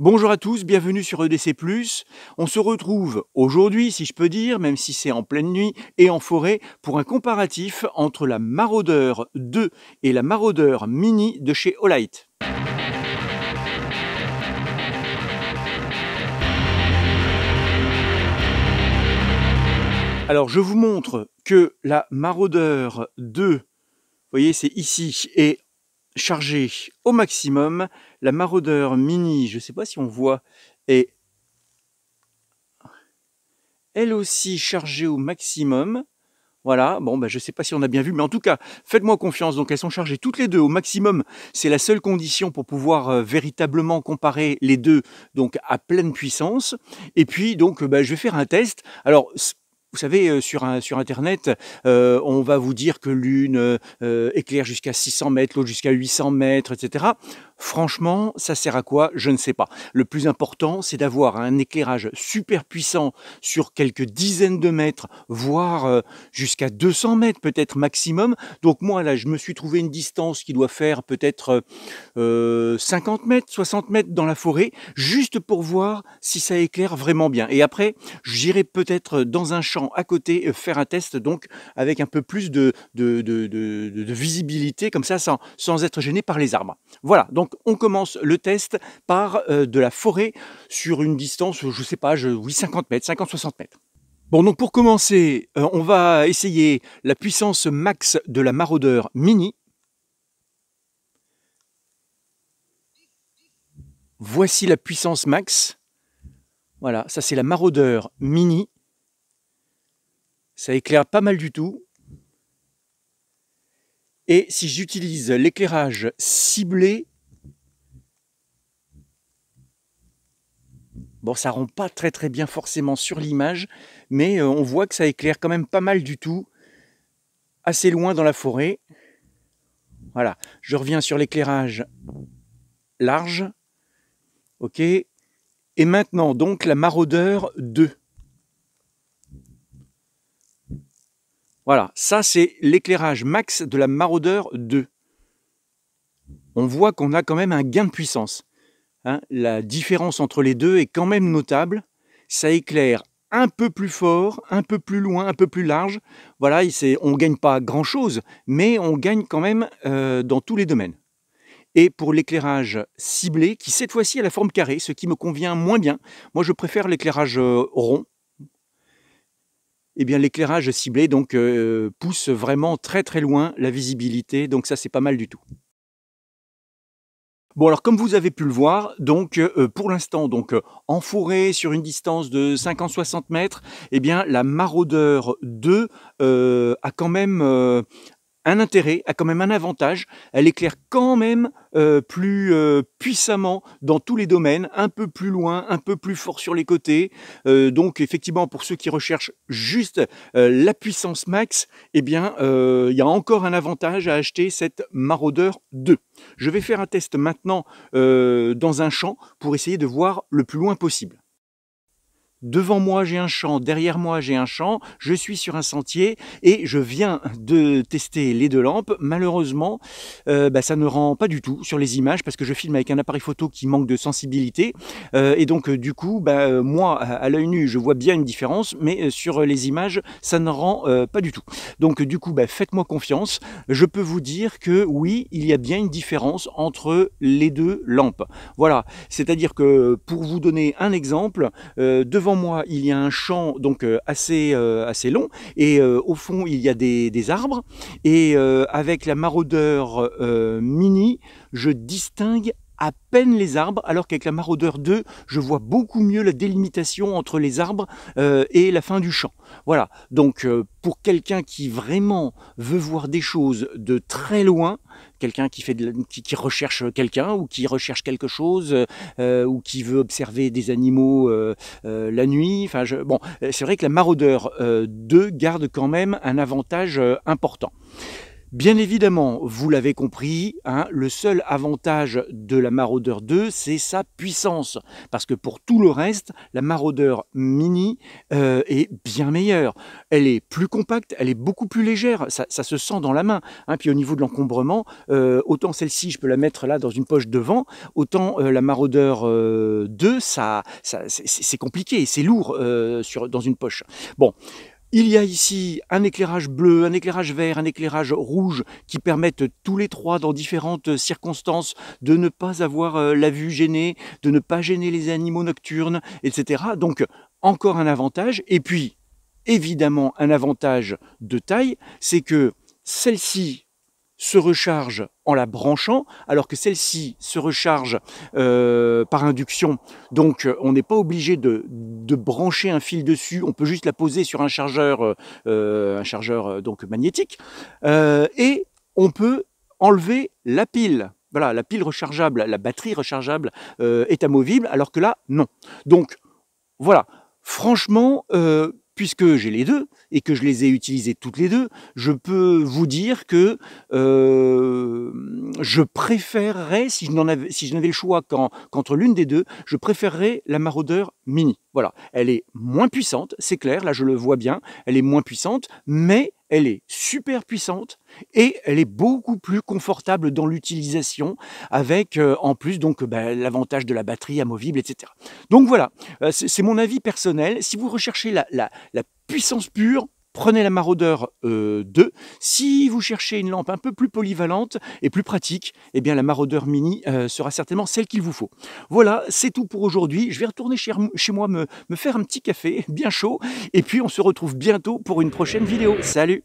Bonjour à tous, bienvenue sur EDC+. On se retrouve aujourd'hui, si je peux dire, même si c'est en pleine nuit et en forêt, pour un comparatif entre la maraudeur 2 et la Marauder Mini de chez Olight. Alors, je vous montre que la maraudeur 2, vous voyez, c'est ici, et chargée au maximum. La maraudeur mini, je ne sais pas si on voit, est elle aussi chargée au maximum. Voilà, bon, ben, je ne sais pas si on a bien vu, mais en tout cas, faites-moi confiance. Donc, elles sont chargées toutes les deux au maximum. C'est la seule condition pour pouvoir euh, véritablement comparer les deux donc à pleine puissance. Et puis, donc, ben, je vais faire un test. Alors, vous savez, euh, sur, un, sur Internet, euh, on va vous dire que l'une euh, éclaire jusqu'à 600 mètres, l'autre jusqu'à 800 mètres, etc. Franchement, ça sert à quoi Je ne sais pas. Le plus important, c'est d'avoir un éclairage super puissant sur quelques dizaines de mètres, voire jusqu'à 200 mètres peut-être maximum. Donc moi, là, je me suis trouvé une distance qui doit faire peut-être 50 mètres, 60 mètres dans la forêt, juste pour voir si ça éclaire vraiment bien. Et après, j'irai peut-être dans un champ à côté, euh, faire un test donc avec un peu plus de, visibilité, comme ça, sans, être gêné par les arbres. Voilà, donc on commence le test par euh, de la forêt sur une distance, je sais pas, je, oui, 50 mètres, 50-60 mètres. Bon, donc pour commencer, euh, on va essayer la puissance max de la maraudeur mini. Voici la puissance max. Voilà, ça c'est la maraudeur mini. Ça éclaire pas mal du tout. Et si j'utilise l'éclairage ciblé, bon, ça rend pas très très bien forcément sur l'image, mais euh, on voit que ça éclaire quand même pas mal du tout, assez loin dans la forêt. Voilà, je reviens sur l'éclairage large. Ok. Et maintenant, donc, la maraudeur 2. Voilà, ça c'est l'éclairage max de la maraudeur 2. On voit qu'on a quand même un gain de puissance. Hein. la différence entre les deux est quand même notable. Ça éclaire un peu plus fort, un peu plus loin, un peu plus large. Voilà, on ne gagne pas grand-chose, mais on gagne quand même euh, dans tous les domaines. Et pour l'éclairage ciblé, qui cette fois-ci a la forme carrée, ce qui me convient moins bien, moi je préfère l'éclairage euh, rond, eh bien l'éclairage ciblé donc euh, pousse vraiment très très loin la visibilité, donc ça c'est pas mal du tout. Bon alors comme vous avez pu le voir, donc euh, euh, pour l'instant donc en forêt sur une distance de 50-60 mètres, eh bien la maraudeur 2 a quand même un intérêt, a quand même un avantage. Elle éclaire quand même euh, plus euh, puissamment dans tous les domaines, un peu plus loin, un peu plus fort sur les côtés. Euh, donc effectivement, pour ceux qui recherchent juste la puissance max, eh bien, il y a encore un avantage à acheter cette maraudeur 2. Je vais faire un test maintenant dans un champ pour essayer de voir le plus loin possible devant moi j'ai un champ, derrière moi j'ai un champ, je suis sur un sentier et je viens de tester les deux lampes. Malheureusement, euh, bah, ça ne rend pas du tout sur les images parce que je filme avec un appareil photo qui manque de sensibilité euh, et donc euh, du coup, bah, moi à l'œil nu je vois bien une différence, mais sur les images ça ne rend pas du tout. Donc du coup, bah, faites-moi confiance, je peux vous dire que oui, il y a bien une différence entre les deux lampes. Voilà, c'est-à-dire que pour vous donner un exemple, devant moi, il y a un champ donc euh, assez, euh, assez long, et euh, au fond, il y a des, des arbres, et avec la maraudeur mini, je distingue à peine les arbres, alors qu'avec la maraudeur 2, je vois beaucoup mieux la délimitation entre les arbres euh, et la fin du champ. Voilà, donc euh, pour quelqu'un qui vraiment veut voir des choses de très loin, quelqu'un qui, fait qui, recherche quelqu'un ou qui recherche quelque chose euh, ou qui veut observer des animaux la nuit, enfin bon, c'est vrai que la maraudeur 2 garde quand même un avantage important. Bien évidemment, vous l'avez compris, hein, le seul avantage de la Marauder 2, c'est sa puissance. Parce que pour tout le reste, la Marauder Mini euh, est bien meilleure. Elle est plus compacte, elle est beaucoup plus légère, ça, se sent dans la main. Hein. Puis au niveau de l'encombrement, euh, autant celle-ci, je peux la mettre là dans une poche devant, autant euh, la Marauder 2, ça, c'est compliqué, c'est lourd dans une poche. Bon. Il y a ici un éclairage bleu, un éclairage vert, un éclairage rouge qui permettent tous les trois dans différentes circonstances de ne pas avoir euh, la vue gênée, de ne pas gêner les animaux nocturnes, etc. Donc encore un avantage. Et puis, évidemment, un avantage de taille, c'est que celle-ci se recharge en la branchant, alors que celle-ci se recharge euh, par induction. Donc euh, on n'est pas obligé de, brancher un fil dessus, on peut juste la poser sur un chargeur, euh, un chargeur donc magnétique, et on peut enlever la pile. Voilà, la pile rechargeable, la batterie rechargeable est amovible, alors que là, non. Donc voilà, franchement, puisque j'ai les deux et que je les ai utilisées toutes les deux, je peux vous dire que euh, je préférerais, si je si n'avais le choix qu'entre l'une des deux, je préférerais la maraudeur Mini. Voilà, elle est moins puissante, c'est clair, là je le vois bien, elle est moins puissante, mais elle est super puissante et elle est beaucoup plus confortable dans l'utilisation avec euh, en plus donc bah, l'avantage de la batterie amovible, etc. Donc voilà, euh, c'est mon avis personnel. Si vous recherchez la puissance pure, prenez la Maraudeur 2. Euh, si vous cherchez une lampe un peu plus polyvalente et plus pratique, eh bien la Maraudeur Mini euh, sera certainement celle qu'il vous faut. Voilà, c'est tout pour aujourd'hui. Je vais retourner chez, moi me faire un petit café bien chaud et puis on se retrouve bientôt pour une prochaine vidéo. Salut